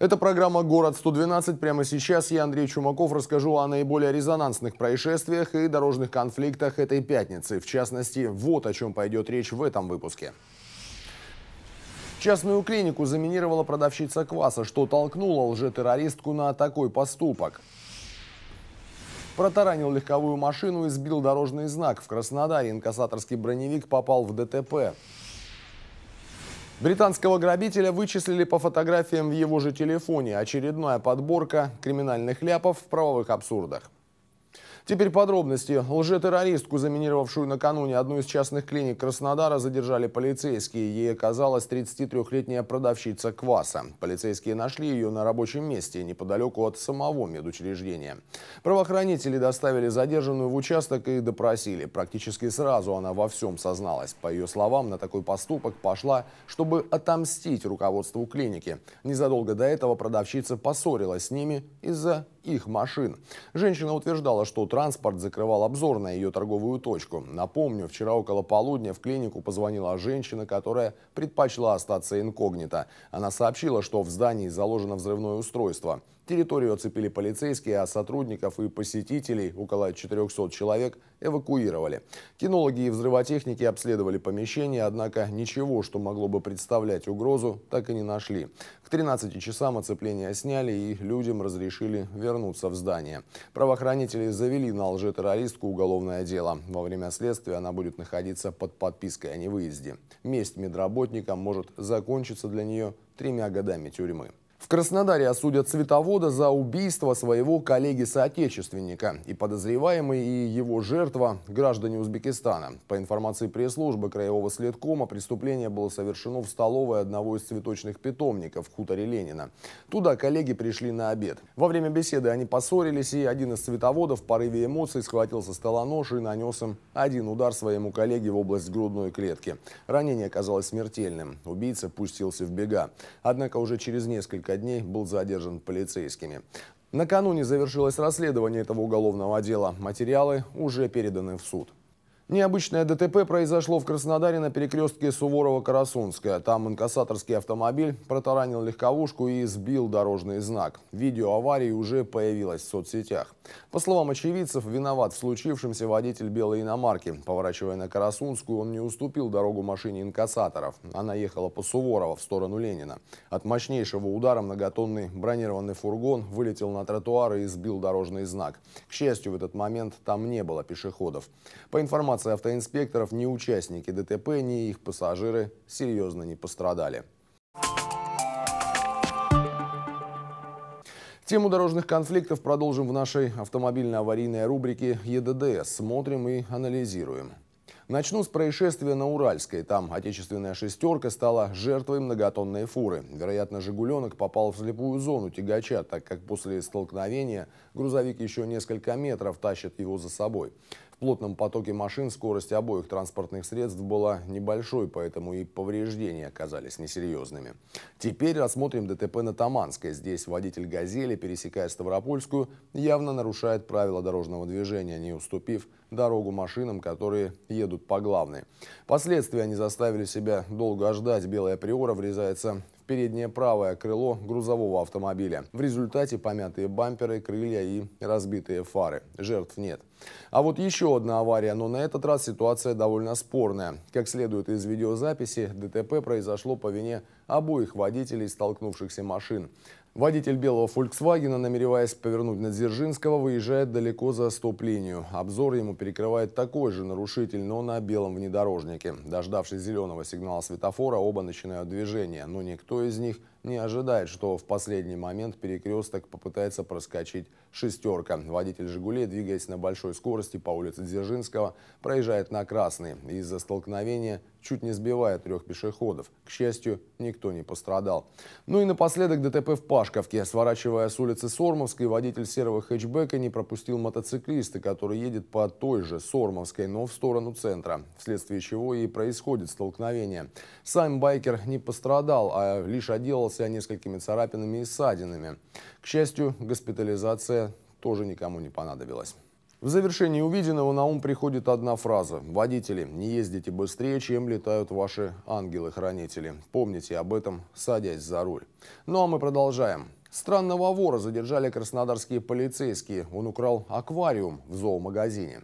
Это программа «Город-112». Прямо сейчас я, Андрей Чумаков, расскажу о наиболее резонансных происшествиях и дорожных конфликтах этой пятницы. В частности, вот о чем пойдет речь в этом выпуске. Частную клинику заминировала продавщица кваса, что толкнуло лжетеррористку на такой поступок. Протаранил легковую машину и сбил дорожный знак. В Краснодаре инкассаторский броневик попал в ДТП. Британского грабителя вычислили по фотографиям в его же телефоне. Очередная подборка криминальных ляпов в правовых абсурдах. Теперь подробности. Лжетеррористку, заминировавшую накануне одну из частных клиник Краснодара, задержали полицейские. Ей оказалась 33-летняя продавщица кваса. Полицейские нашли ее на рабочем месте, неподалеку от самого медучреждения. Правоохранители доставили задержанную в участок и допросили. Практически сразу она во всем созналась. По ее словам, на такой поступок пошла, чтобы отомстить руководству клиники. Незадолго до этого продавщица поссорилась с ними из-за их машин. Женщина утверждала, что транспорт закрывал обзор на ее торговую точку. Напомню, вчера около полудня в клинику позвонила женщина, которая предпочла остаться инкогнито. Она сообщила, что в здании заложено взрывное устройство. Территорию оцепили полицейские, а сотрудников и посетителей, около 400 человек, эвакуировали. Кинологи и взрывотехники обследовали помещение, однако ничего, что могло бы представлять угрозу, так и не нашли. К 13 часам оцепление сняли и людям разрешили вернуться в здание. Правоохранители завели на лжетеррористку уголовное дело. Во время следствия она будет находиться под подпиской о невыезде. Месть медработникам может закончиться для нее тремя годами тюрьмы. В Краснодаре осудят цветовода за убийство своего коллеги-соотечественника. И подозреваемый, и его жертва – граждане Узбекистана. По информации пресс-службы Краевого следкома, преступление было совершено в столовой одного из цветочных питомников в хуторе Ленина. Туда коллеги пришли на обед. Во время беседы они поссорились, и один из цветоводов в порыве эмоций схватил со стола нож и нанес им один удар своему коллеге в область грудной клетки. Ранение оказалось смертельным. Убийца пустился в бега. Однако уже через несколько несколько дней был задержан полицейскими. Накануне завершилось расследование этого уголовного дела. Материалы уже переданы в суд. Необычное ДТП произошло в Краснодаре на перекрестке Суворова-Карасунская. Там инкассаторский автомобиль протаранил легковушку и сбил дорожный знак. Видео аварии уже появилось в соцсетях. По словам очевидцев, виноват в случившемся водитель белой иномарки. Поворачивая на Карасунскую, он не уступил дорогу машине инкассаторов. Она ехала по Суворова в сторону Ленина. От мощнейшего удара многотонный бронированный фургон вылетел на тротуар и сбил дорожный знак. К счастью, в этот момент там не было пешеходов. По информации информации автоинспекторов, ни участники ДТП, ни их пассажиры серьезно не пострадали. Тему дорожных конфликтов продолжим в нашей автомобильно аварийной рубрике «ЕДДС». Смотрим и анализируем. Начну с происшествия на Уральской. Там отечественная «шестерка» стала жертвой многотонной фуры. Вероятно, «Жигуленок» попал в слепую зону тягача, так как после столкновения грузовик еще несколько метров тащит его за собой плотном потоке машин скорость обоих транспортных средств была небольшой, поэтому и повреждения оказались несерьезными. Теперь рассмотрим ДТП на Таманской. Здесь водитель «Газели», пересекая Ставропольскую, явно нарушает правила дорожного движения, не уступив дорогу машинам, которые едут по главной. Последствия не заставили себя долго ждать. Белая «Приора» врезается в переднее правое крыло грузового автомобиля. В результате помятые бамперы, крылья и разбитые фары. Жертв нет. А вот еще одна авария, но на этот раз ситуация довольно спорная. Как следует из видеозаписи, ДТП произошло по вине обоих водителей столкнувшихся машин. Водитель белого Volkswagen, намереваясь повернуть на Дзержинского, выезжает далеко за стоп-линию. Обзор ему перекрывает такой же нарушитель, но на белом внедорожнике. Дождавшись зеленого сигнала светофора, оба начинают движение, но никто из них не ожидает, что в последний момент перекресток попытается проскочить «шестерка». Водитель «Жигулей», двигаясь на большой скорости по улице Дзержинского, проезжает на красный. Из-за столкновения чуть не сбивая трех пешеходов. К счастью, никто не пострадал. Ну и напоследок ДТП в Пашковке. Сворачивая с улицы Сормовской, водитель серого хэтчбека не пропустил мотоциклиста, который едет по той же Сормовской, но в сторону центра, вследствие чего и происходит столкновение. Сам байкер не пострадал, а лишь отделался несколькими царапинами и ссадинами. К счастью, госпитализация тоже никому не понадобилась. В завершении увиденного на ум приходит одна фраза. Водители, не ездите быстрее, чем летают ваши ангелы-хранители. Помните об этом, садясь за руль. Ну а мы продолжаем. Странного вора задержали краснодарские полицейские. Он украл аквариум в зоомагазине.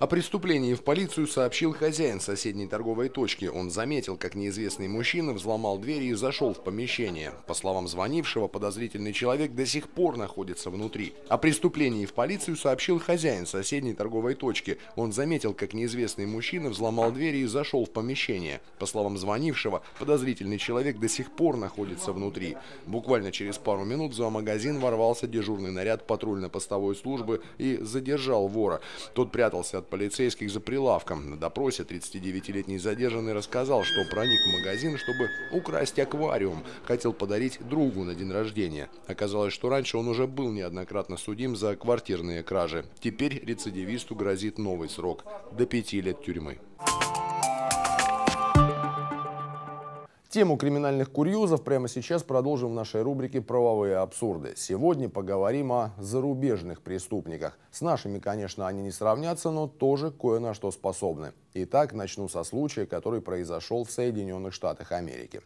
О преступлении в полицию сообщил хозяин соседней торговой точки. Он заметил, как неизвестный мужчина взломал дверь и зашел в помещение. По словам звонившего, подозрительный человек до сих пор находится внутри. О преступлении в полицию сообщил хозяин соседней торговой точки. Он заметил, как неизвестный мужчина взломал дверь и зашел в помещение. По словам звонившего, подозрительный человек до сих пор находится внутри. Буквально через пару минут в зоомагазин ворвался дежурный наряд патрульно-постовой службы и задержал вора. Тот прятался от полицейских за прилавком. На допросе 39-летний задержанный рассказал, что проник в магазин, чтобы украсть аквариум. Хотел подарить другу на день рождения. Оказалось, что раньше он уже был неоднократно судим за квартирные кражи. Теперь рецидивисту грозит новый срок – до пяти лет тюрьмы. Тему криминальных курьезов прямо сейчас продолжим в нашей рубрике «Правовые абсурды». Сегодня поговорим о зарубежных преступниках. С нашими, конечно, они не сравнятся, но тоже кое на что способны. Итак, начну со случая, который произошел в Соединенных Штатах Америки.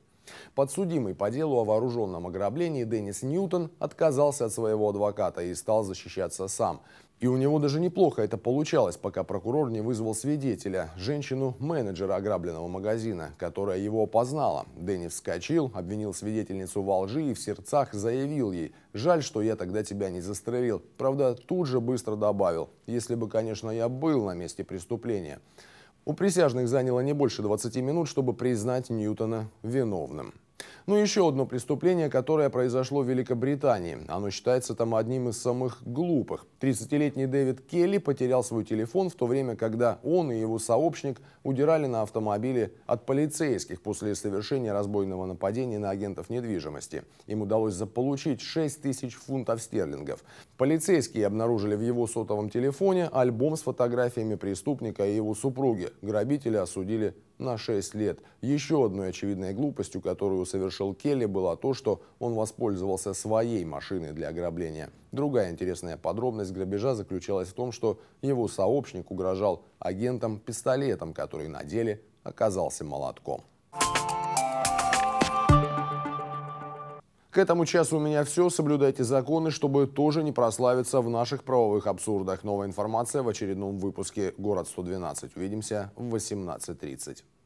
Подсудимый по делу о вооруженном ограблении Деннис Ньютон отказался от своего адвоката и стал защищаться сам. И у него даже неплохо это получалось, пока прокурор не вызвал свидетеля, женщину-менеджера ограбленного магазина, которая его опознала. Дэнни вскочил, обвинил свидетельницу во лжи и в сердцах заявил ей «Жаль, что я тогда тебя не застрелил». Правда, тут же быстро добавил «Если бы, конечно, я был на месте преступления». У присяжных заняло не больше 20 минут, чтобы признать Ньютона виновным. Ну еще одно преступление, которое произошло в Великобритании. Оно считается там одним из самых глупых. 30-летний Дэвид Келли потерял свой телефон в то время, когда он и его сообщник удирали на автомобиле от полицейских после совершения разбойного нападения на агентов недвижимости. Им удалось заполучить 6 тысяч фунтов стерлингов. Полицейские обнаружили в его сотовом телефоне альбом с фотографиями преступника и его супруги. Грабители осудили на 6 лет. Еще одной очевидной глупостью, которую совершил Келли, было то, что он воспользовался своей машиной для ограбления. Другая интересная подробность грабежа заключалась в том, что его сообщник угрожал агентам пистолетом, который на деле оказался молотком. К этому часу у меня все. Соблюдайте законы, чтобы тоже не прославиться в наших правовых абсурдах. Новая информация в очередном выпуске «Город 112». Увидимся в 18.30.